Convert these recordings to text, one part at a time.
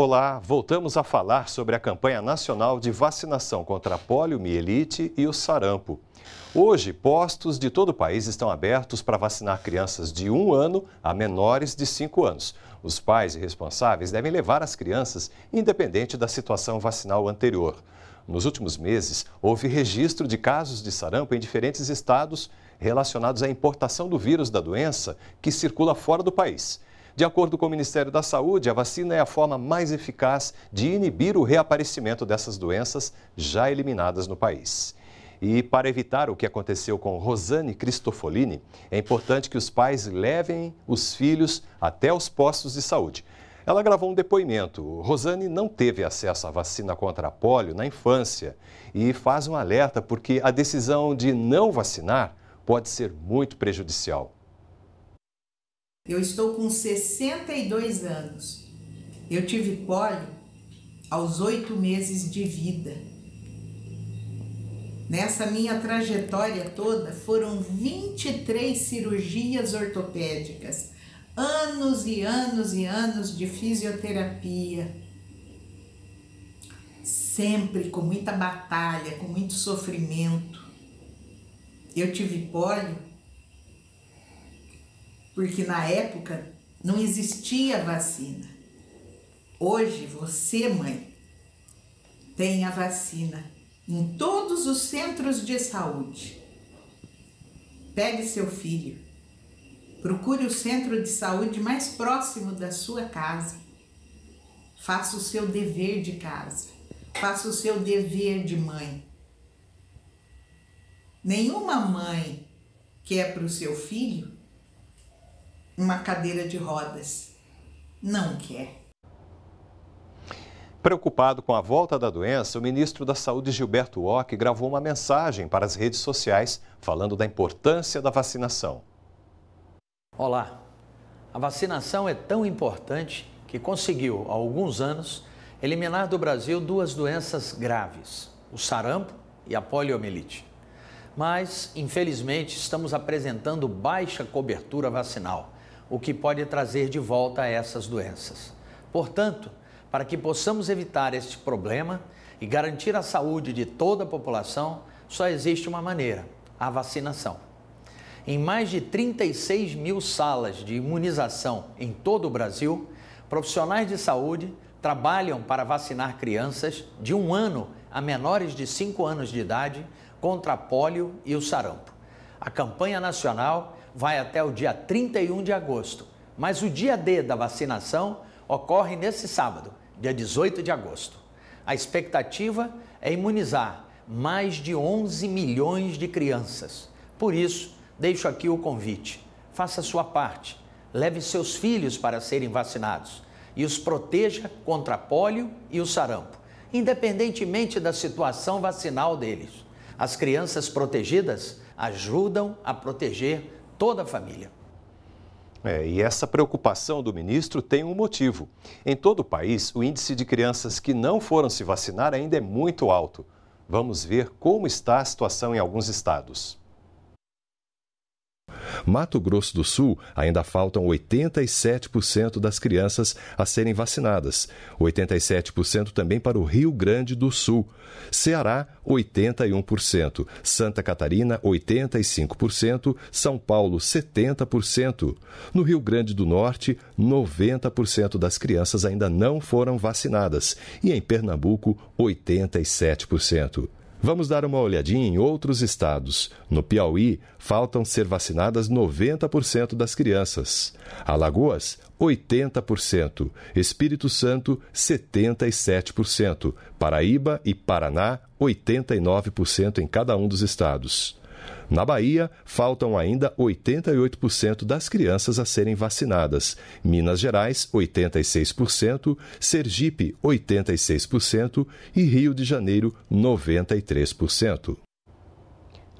Olá, voltamos a falar sobre a campanha nacional de vacinação contra a poliomielite e o sarampo. Hoje, postos de todo o país estão abertos para vacinar crianças de 1 ano a menores de 5 anos. Os pais e responsáveis devem levar as crianças, independente da situação vacinal anterior. Nos últimos meses, houve registro de casos de sarampo em diferentes estados relacionados à importação do vírus da doença que circula fora do país. De acordo com o Ministério da Saúde, a vacina é a forma mais eficaz de inibir o reaparecimento dessas doenças já eliminadas no país. E para evitar o que aconteceu com Rosane Cristofolini, é importante que os pais levem os filhos até os postos de saúde. Ela gravou um depoimento. Rosane não teve acesso à vacina contra a polio na infância e faz um alerta porque a decisão de não vacinar pode ser muito prejudicial. Eu estou com 62 anos. Eu tive pólio aos oito meses de vida. Nessa minha trajetória toda foram 23 cirurgias ortopédicas, anos e anos e anos de fisioterapia. Sempre com muita batalha, com muito sofrimento. Eu tive pólio porque na época não existia vacina. Hoje você, mãe, tem a vacina em todos os centros de saúde. Pegue seu filho, procure o centro de saúde mais próximo da sua casa. Faça o seu dever de casa, faça o seu dever de mãe. Nenhuma mãe quer para o seu filho uma cadeira de rodas. Não quer. Preocupado com a volta da doença, o ministro da Saúde Gilberto Ock gravou uma mensagem para as redes sociais falando da importância da vacinação. Olá. A vacinação é tão importante que conseguiu, há alguns anos, eliminar do Brasil duas doenças graves: o sarampo e a poliomielite. Mas, infelizmente, estamos apresentando baixa cobertura vacinal o que pode trazer de volta essas doenças. Portanto, para que possamos evitar este problema e garantir a saúde de toda a população, só existe uma maneira: a vacinação. Em mais de 36 mil salas de imunização em todo o Brasil, profissionais de saúde trabalham para vacinar crianças de um ano a menores de 5 anos de idade contra a polio e o sarampo. A campanha nacional vai até o dia 31 de agosto, mas o dia D da vacinação ocorre nesse sábado, dia 18 de agosto. A expectativa é imunizar mais de 11 milhões de crianças. Por isso, deixo aqui o convite. Faça sua parte. Leve seus filhos para serem vacinados e os proteja contra pólio e o sarampo, independentemente da situação vacinal deles. As crianças protegidas ajudam a proteger toda a família. É, e essa preocupação do ministro tem um motivo. Em todo o país, o índice de crianças que não foram se vacinar ainda é muito alto. Vamos ver como está a situação em alguns estados. Mato Grosso do Sul, ainda faltam 87% das crianças a serem vacinadas, 87% também para o Rio Grande do Sul, Ceará, 81%, Santa Catarina, 85%, São Paulo, 70%. No Rio Grande do Norte, 90% das crianças ainda não foram vacinadas e em Pernambuco, 87%. Vamos dar uma olhadinha em outros estados. No Piauí, faltam ser vacinadas 90% das crianças. Alagoas, 80%. Espírito Santo, 77%. Paraíba e Paraná, 89% em cada um dos estados. Na Bahia, faltam ainda 88% das crianças a serem vacinadas. Minas Gerais, 86%, Sergipe, 86% e Rio de Janeiro, 93%.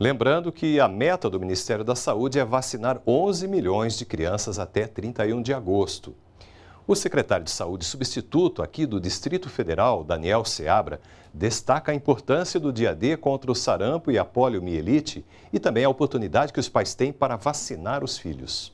Lembrando que a meta do Ministério da Saúde é vacinar 11 milhões de crianças até 31 de agosto. O secretário de Saúde substituto aqui do Distrito Federal, Daniel Seabra, destaca a importância do dia D contra o sarampo e a poliomielite e também a oportunidade que os pais têm para vacinar os filhos.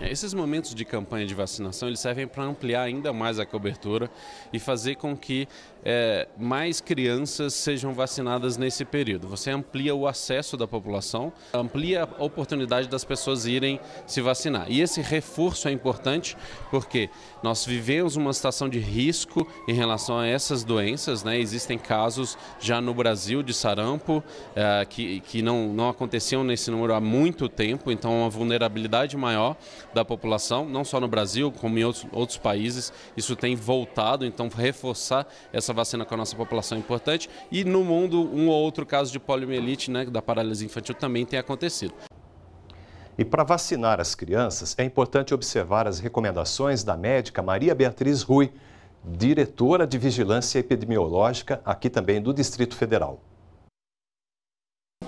É, esses momentos de campanha de vacinação eles servem para ampliar ainda mais a cobertura e fazer com que é, mais crianças sejam vacinadas nesse período. Você amplia o acesso da população, amplia a oportunidade das pessoas irem se vacinar. E esse reforço é importante porque nós vivemos uma situação de risco em relação a essas doenças. Né? Existem casos já no Brasil de sarampo é, que, que não, não aconteciam nesse número há muito tempo, então é uma vulnerabilidade maior da população, não só no Brasil, como em outros, outros países. Isso tem voltado, então reforçar essa vacina com a nossa população é importante. E no mundo, um ou outro caso de poliomielite, né, da paralisia infantil, também tem acontecido. E para vacinar as crianças, é importante observar as recomendações da médica Maria Beatriz Rui, diretora de Vigilância Epidemiológica aqui também do Distrito Federal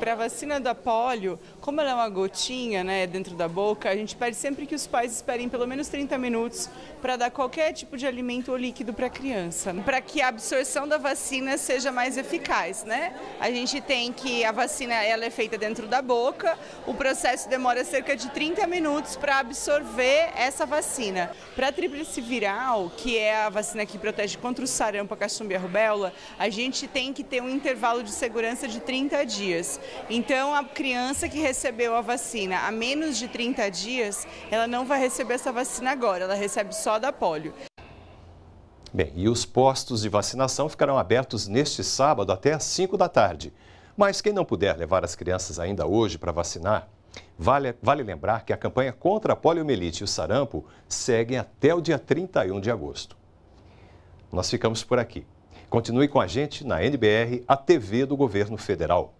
para a vacina da polio, como ela é uma gotinha né, dentro da boca, a gente pede sempre que os pais esperem pelo menos 30 minutos para dar qualquer tipo de alimento ou líquido para a criança, né? para que a absorção da vacina seja mais eficaz. Né? A gente tem que a vacina ela é feita dentro da boca, o processo demora cerca de 30 minutos para absorver essa vacina. Para a tríplice viral, que é a vacina que protege contra o sarampo, a caxumba e a rubéola, a gente tem que ter um intervalo de segurança de 30 dias. Então, a criança que recebeu a vacina há menos de 30 dias, ela não vai receber essa vacina agora, ela recebe só da polio. Bem, e os postos de vacinação ficarão abertos neste sábado até às 5 da tarde. Mas quem não puder levar as crianças ainda hoje para vacinar, vale, vale lembrar que a campanha contra a poliomielite e o sarampo seguem até o dia 31 de agosto. Nós ficamos por aqui. Continue com a gente na NBR, a TV do Governo Federal.